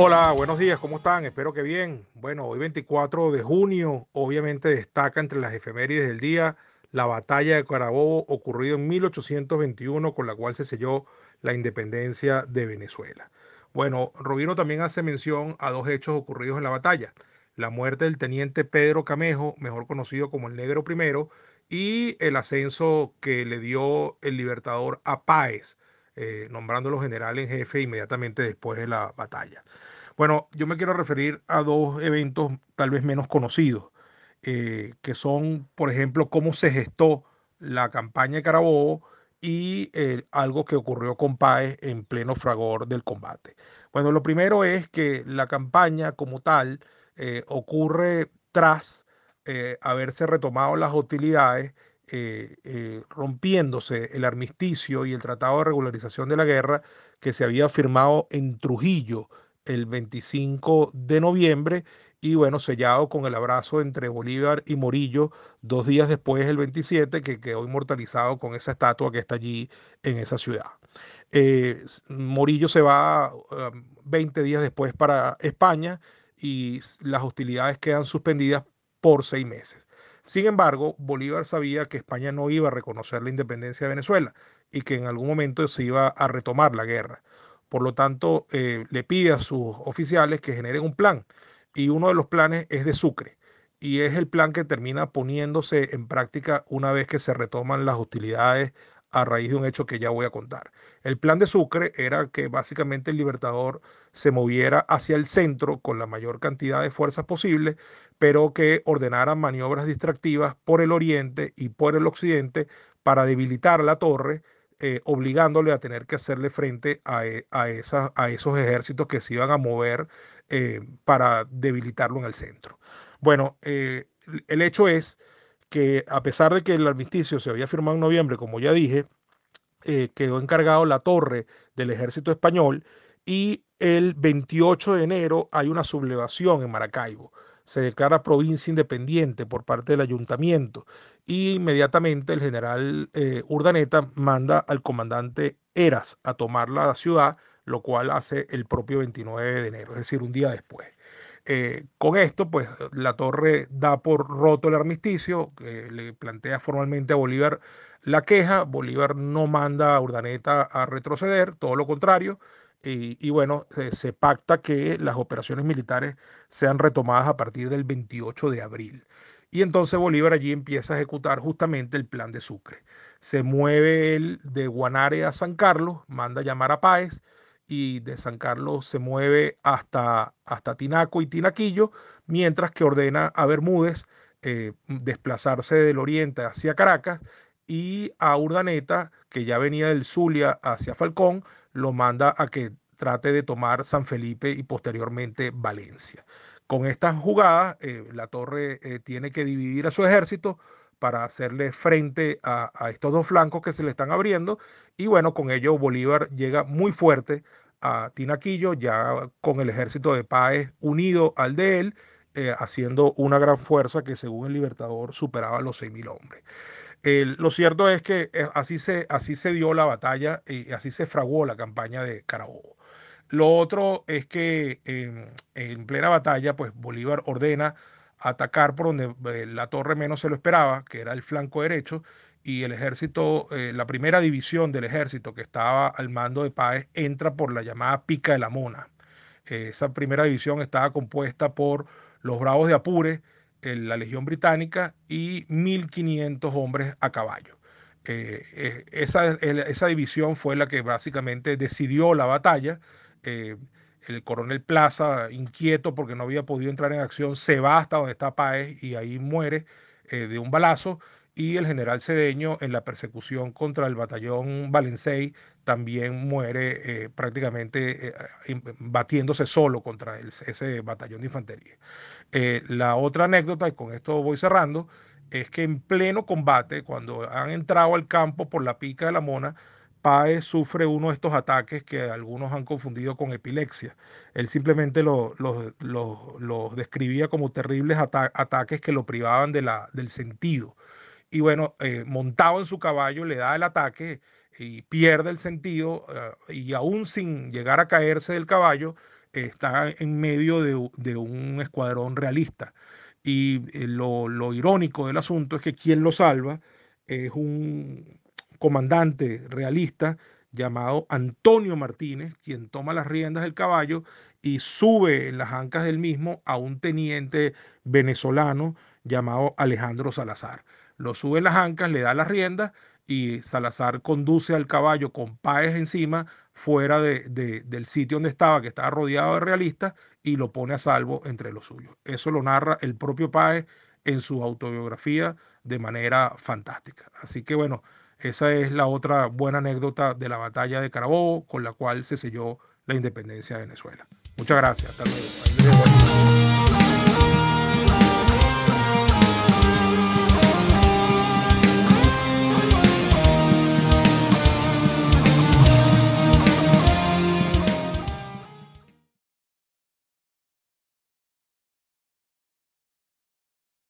Hola, buenos días, ¿cómo están? Espero que bien. Bueno, hoy 24 de junio, obviamente destaca entre las efemérides del día la batalla de Carabobo ocurrida en 1821 con la cual se selló la independencia de Venezuela. Bueno, Rubino también hace mención a dos hechos ocurridos en la batalla. La muerte del teniente Pedro Camejo, mejor conocido como el Negro Primero, y el ascenso que le dio el libertador a Páez eh, nombrándolo general en jefe inmediatamente después de la batalla. Bueno, yo me quiero referir a dos eventos tal vez menos conocidos, eh, que son, por ejemplo, cómo se gestó la campaña de Carabobo y eh, algo que ocurrió con Páez en pleno fragor del combate. Bueno, lo primero es que la campaña como tal ocurre tras haberse retomado las hostilidades eh, eh, rompiéndose el armisticio y el tratado de regularización de la guerra que se había firmado en Trujillo el 25 de noviembre y bueno, sellado con el abrazo entre Bolívar y Morillo dos días después, el 27, que quedó inmortalizado con esa estatua que está allí en esa ciudad. Eh, Morillo se va 20 ah, días después para España y las hostilidades quedan suspendidas por seis meses. Sin embargo, Bolívar sabía que España no iba a reconocer la independencia de Venezuela y que en algún momento se iba a retomar la guerra. Por lo tanto, eh, le pide a sus oficiales que generen un plan y uno de los planes es de Sucre y es el plan que termina poniéndose en práctica una vez que se retoman las hostilidades a raíz de un hecho que ya voy a contar. El plan de Sucre era que básicamente el Libertador se moviera hacia el centro con la mayor cantidad de fuerzas posible, pero que ordenara maniobras distractivas por el oriente y por el occidente para debilitar la torre, eh, obligándole a tener que hacerle frente eh, a, esos ejércitos que se iban a mover eh, para debilitarlo en el centro. Bueno, el hecho es que a pesar de que el armisticio se había firmado en noviembre, como ya dije, eh, quedó encargado la torre del ejército español y el 28 de enero hay una sublevación en Maracaibo. Se declara provincia independiente por parte del ayuntamiento y inmediatamente el general eh, Urdaneta manda al comandante Eras a tomar la ciudad, lo cual hace el propio 29 de enero, es decir, un día después. Eh, con esto, pues la torre da por roto el armisticio, eh, le plantea formalmente a Bolívar la queja, Bolívar no manda a Urdaneta a retroceder, todo lo contrario, y, bueno, se pacta que las operaciones militares sean retomadas a partir del 28 de abril. Y entonces Bolívar allí empieza a ejecutar justamente el plan de Sucre. Se mueve él de Guanare a San Carlos, manda a llamar a Páez, y de San Carlos se mueve hasta, hasta Tinaco y Tinaquillo, mientras que ordena a Bermúdez eh, desplazarse del oriente hacia Caracas y a Urdaneta, que ya venía del Zulia hacia Falcón, lo manda a que trate de tomar San Felipe y posteriormente Valencia. Con estas jugadas, eh, la torre eh, tiene que dividir a su ejército para hacerle frente a, estos dos flancos que se le están abriendo. Y bueno, con ello Bolívar llega muy fuerte a Tinaquillo, ya con el ejército de Páez unido al de él, eh, haciendo una gran fuerza que según el Libertador superaba los 6.000 hombres. lo cierto es que eh, así se, así se dio la batalla y así se fraguó la campaña de Carabobo. Lo otro es que en plena batalla, pues Bolívar ordena atacar por donde eh, la torre menos se lo esperaba, que era el flanco derecho, y el ejército, eh, la primera división del ejército que estaba al mando de Páez, entra por la llamada Pica de la Mona. esa primera división estaba compuesta por los Bravos de Apure, la Legión Británica y 1.500 hombres a caballo. Eh, esa, división fue la que básicamente decidió la batalla el coronel Plaza, inquieto porque no había podido entrar en acción, se va hasta donde está Páez y ahí muere eh, de un balazo. Y el general Cedeño, en la persecución contra el batallón Valencey, también muere eh, prácticamente eh, batiéndose solo contra ese batallón de infantería. la otra anécdota, y con esto voy cerrando, es que en pleno combate, cuando han entrado al campo por la pica de la mona, Paez sufre uno de estos ataques que algunos han confundido con epilepsia. Él simplemente los describía como terribles ataques que lo privaban de la, del sentido. Y bueno, eh, montado en su caballo, le da el ataque y pierde el sentido eh, y aún sin llegar a caerse del caballo, está en medio de, un escuadrón realista. Y eh, lo, lo irónico del asunto es que quien lo salva es un comandante realista llamado Antonio Martínez, quien toma las riendas del caballo y sube en las ancas del mismo a un teniente venezolano llamado Alejandro Salazar. Lo sube en las ancas, le da las riendas y Salazar conduce al caballo con Paez encima fuera de, del sitio donde estaba, que estaba rodeado de realistas, y lo pone a salvo entre los suyos. Eso lo narra el propio Páez en su autobiografía de manera fantástica. Así que bueno, esa es la otra buena anécdota de la batalla de Carabobo con la cual se selló la independencia de Venezuela. Muchas gracias.